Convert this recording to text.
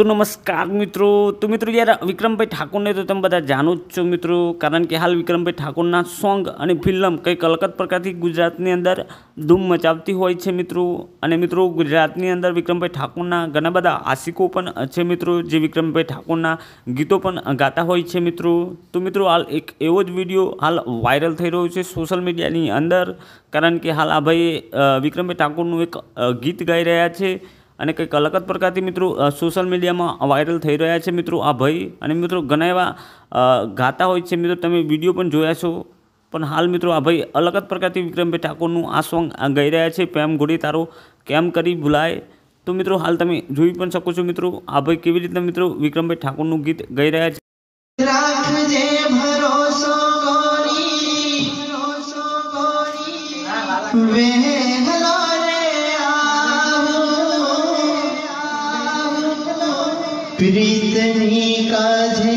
તો નમસ્કાર મિત્રો તો મિત્રો યાર વિક્રમભાઈ ઠાકોરને તો તમે બધા જાણો જ છો મિત્રો કારણ કે હાલ વિક્રમભાઈ ઠાકોરના સોંગ અને ફિલ્મ કંઈક અલગ પ્રકારથી ગુજરાતની અંદર ધૂમ મચાવતી હોય છે મિત્રો અને મિત્રો ગુજરાતની અંદર વિક્રમભાઈ ઠાકોરના ઘણા બધા આશિકો પણ છે મિત્રો જે વિક્રમભાઈ ઠાકોરના ગીતો પણ ગાતા હોય છે મિત્રો તો મિત્રો હાલ એક એવો જ વિડીયો હાલ વાયરલ થઈ રહ્યો છે સોશિયલ મીડિયાની અંદર કારણ કે હાલ આ ભાઈ વિક્રમભાઈ ઠાકોરનું એક ગીત ગાઈ રહ્યા છે અને કંઈક અલગ જ પ્રકારથી મિત્રો સોશિયલ મીડિયામાં વાયરલ થઈ રહ્યા છે મિત્રો આ ભય અને મિત્રો ઘણા એવા ગાતા હોય છે મિત્રો તમે વિડીયો પણ જોયા છો પણ હાલ મિત્રો આ ભાઈ અલગ જ પ્રકારથી વિક્રમભાઈ ઠાકોરનું આ સોંગ ગઈ રહ્યા છે પ્રેમ ઘોડી તારો કેમ કરી ભૂલાય તો મિત્રો હાલ તમે જોઈ પણ શકો છો મિત્રો આ ભાઈ કેવી રીતના મિત્રો વિક્રમભાઈ ઠાકોરનું ગીત ગઈ રહ્યા છે પ્રીતની કાજે